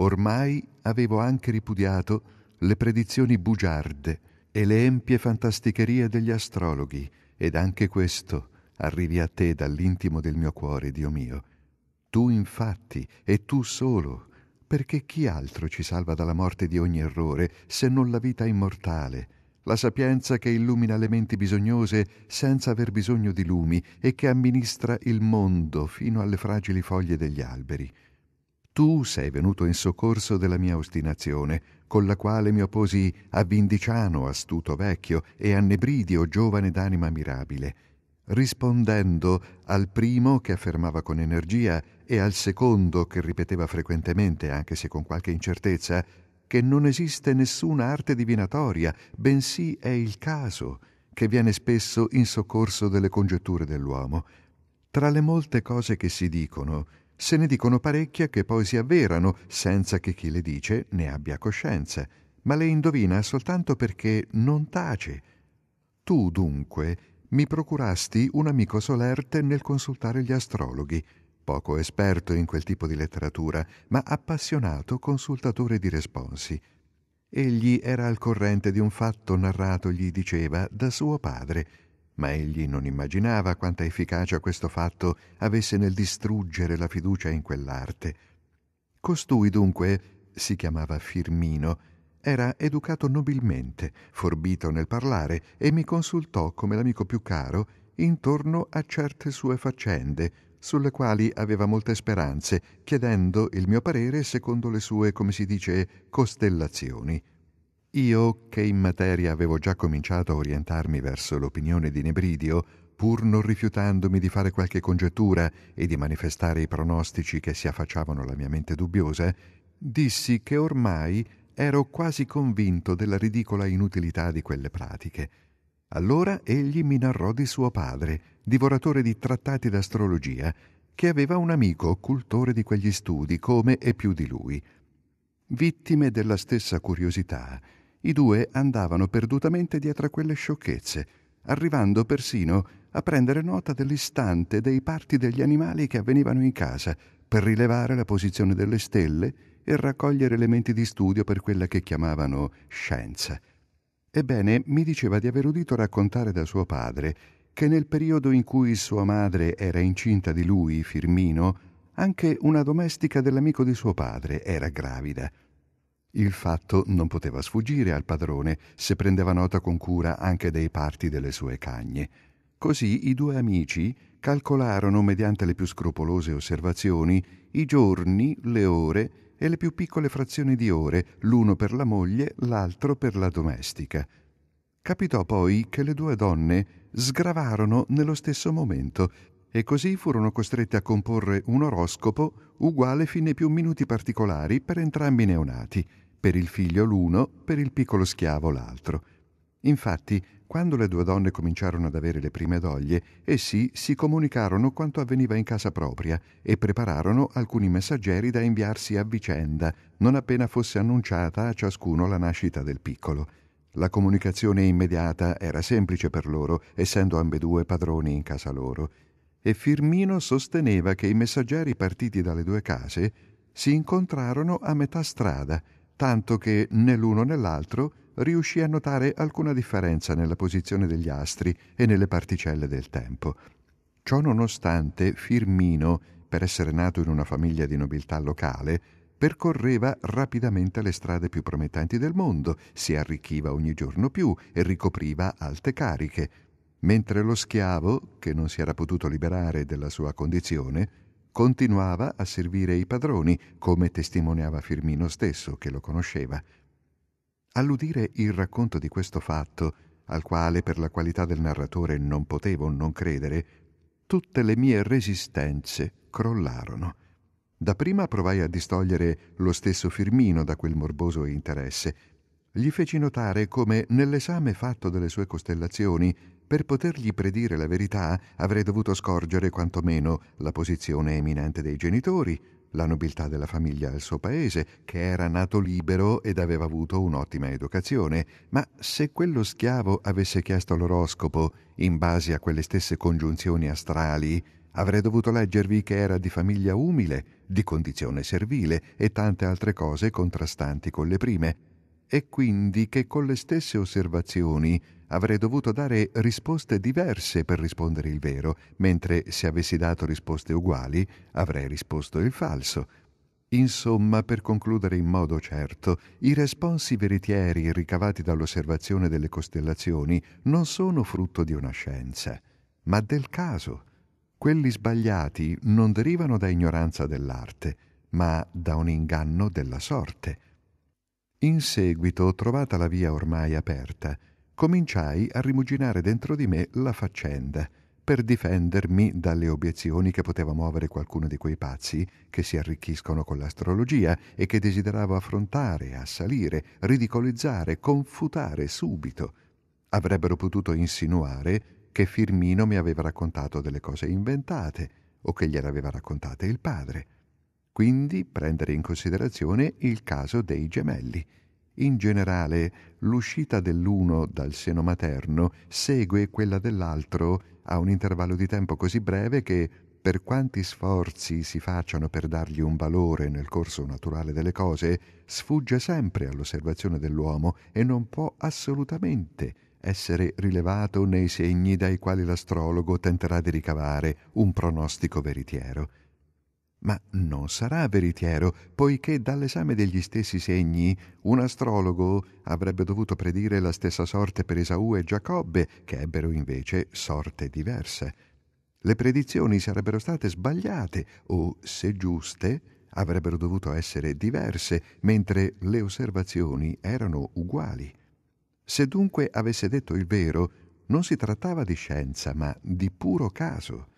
Ormai avevo anche ripudiato le predizioni bugiarde e le empie fantasticherie degli astrologhi, ed anche questo arrivi a te dall'intimo del mio cuore, Dio mio. Tu infatti, e tu solo, perché chi altro ci salva dalla morte di ogni errore se non la vita immortale, la sapienza che illumina le menti bisognose senza aver bisogno di lumi e che amministra il mondo fino alle fragili foglie degli alberi? tu sei venuto in soccorso della mia ostinazione, con la quale mi opposi a Vindiciano, astuto vecchio, e a Nebridio, giovane d'anima mirabile, rispondendo al primo che affermava con energia e al secondo che ripeteva frequentemente, anche se con qualche incertezza, che non esiste nessuna arte divinatoria, bensì è il caso, che viene spesso in soccorso delle congetture dell'uomo. Tra le molte cose che si dicono, se ne dicono parecchie che poi si avverano senza che chi le dice ne abbia coscienza, ma le indovina soltanto perché non tace. Tu dunque mi procurasti un amico solerte nel consultare gli astrologhi, poco esperto in quel tipo di letteratura, ma appassionato consultatore di responsi. Egli era al corrente di un fatto narrato, gli diceva, da suo padre, ma egli non immaginava quanta efficacia questo fatto avesse nel distruggere la fiducia in quell'arte. Costui dunque si chiamava Firmino, era educato nobilmente, forbito nel parlare e mi consultò come l'amico più caro intorno a certe sue faccende, sulle quali aveva molte speranze, chiedendo il mio parere secondo le sue, come si dice, costellazioni. Io, che in materia avevo già cominciato a orientarmi verso l'opinione di Nebridio, pur non rifiutandomi di fare qualche congettura e di manifestare i pronostici che si affacciavano alla mia mente dubbiosa, dissi che ormai ero quasi convinto della ridicola inutilità di quelle pratiche. Allora egli mi narrò di suo padre, divoratore di trattati d'astrologia, che aveva un amico cultore di quegli studi come e più di lui – Vittime della stessa curiosità, i due andavano perdutamente dietro a quelle sciocchezze, arrivando persino a prendere nota dell'istante dei parti degli animali che avvenivano in casa per rilevare la posizione delle stelle e raccogliere elementi di studio per quella che chiamavano scienza. Ebbene, mi diceva di aver udito raccontare da suo padre che nel periodo in cui sua madre era incinta di lui, Firmino, anche una domestica dell'amico di suo padre era gravida. Il fatto non poteva sfuggire al padrone se prendeva nota con cura anche dei parti delle sue cagne. Così i due amici calcolarono, mediante le più scrupolose osservazioni, i giorni, le ore e le più piccole frazioni di ore, l'uno per la moglie, l'altro per la domestica. Capitò poi che le due donne sgravarono nello stesso momento e così furono costrette a comporre un oroscopo uguale fin nei più minuti particolari per entrambi i neonati, per il figlio l'uno, per il piccolo schiavo l'altro. Infatti, quando le due donne cominciarono ad avere le prime doglie, essi si comunicarono quanto avveniva in casa propria e prepararono alcuni messaggeri da inviarsi a vicenda, non appena fosse annunciata a ciascuno la nascita del piccolo. La comunicazione immediata era semplice per loro, essendo ambedue padroni in casa loro e Firmino sosteneva che i messaggeri partiti dalle due case si incontrarono a metà strada, tanto che né l'uno né l'altro riuscì a notare alcuna differenza nella posizione degli astri e nelle particelle del tempo. Ciò nonostante, Firmino, per essere nato in una famiglia di nobiltà locale, percorreva rapidamente le strade più promettenti del mondo, si arricchiva ogni giorno più e ricopriva alte cariche mentre lo schiavo, che non si era potuto liberare della sua condizione, continuava a servire i padroni, come testimoniava Firmino stesso, che lo conosceva. All'udire il racconto di questo fatto, al quale per la qualità del narratore non potevo non credere, tutte le mie resistenze crollarono. Dapprima provai a distogliere lo stesso Firmino da quel morboso interesse, gli feci notare come nell'esame fatto delle sue costellazioni, per potergli predire la verità, avrei dovuto scorgere quantomeno la posizione eminente dei genitori, la nobiltà della famiglia al suo paese, che era nato libero ed aveva avuto un'ottima educazione, ma se quello schiavo avesse chiesto l'oroscopo in base a quelle stesse congiunzioni astrali, avrei dovuto leggervi che era di famiglia umile, di condizione servile e tante altre cose contrastanti con le prime e quindi che con le stesse osservazioni avrei dovuto dare risposte diverse per rispondere il vero, mentre se avessi dato risposte uguali avrei risposto il falso. Insomma, per concludere in modo certo, i responsi veritieri ricavati dall'osservazione delle costellazioni non sono frutto di una scienza, ma del caso. Quelli sbagliati non derivano da ignoranza dell'arte, ma da un inganno della sorte. In seguito, trovata la via ormai aperta, cominciai a rimuginare dentro di me la faccenda, per difendermi dalle obiezioni che poteva muovere qualcuno di quei pazzi che si arricchiscono con l'astrologia e che desideravo affrontare, assalire, ridicolizzare, confutare subito. Avrebbero potuto insinuare che Firmino mi aveva raccontato delle cose inventate o che gliele aveva raccontate il padre quindi prendere in considerazione il caso dei gemelli. In generale, l'uscita dell'uno dal seno materno segue quella dell'altro a un intervallo di tempo così breve che, per quanti sforzi si facciano per dargli un valore nel corso naturale delle cose, sfugge sempre all'osservazione dell'uomo e non può assolutamente essere rilevato nei segni dai quali l'astrologo tenterà di ricavare un pronostico veritiero. Ma non sarà veritiero, poiché dall'esame degli stessi segni un astrologo avrebbe dovuto predire la stessa sorte per Esaù e Giacobbe, che ebbero invece sorte diverse. Le predizioni sarebbero state sbagliate o, se giuste, avrebbero dovuto essere diverse, mentre le osservazioni erano uguali. Se dunque avesse detto il vero, non si trattava di scienza, ma di puro caso.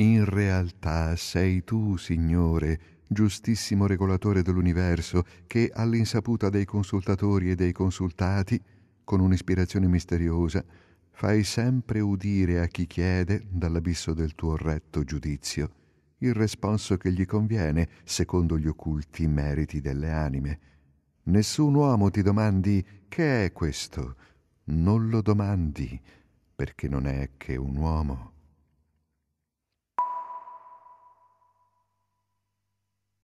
In realtà sei tu, Signore, giustissimo regolatore dell'universo, che all'insaputa dei consultatori e dei consultati, con un'ispirazione misteriosa, fai sempre udire a chi chiede, dall'abisso del tuo retto giudizio, il responso che gli conviene secondo gli occulti meriti delle anime. Nessun uomo ti domandi che è questo? Non lo domandi, perché non è che un uomo.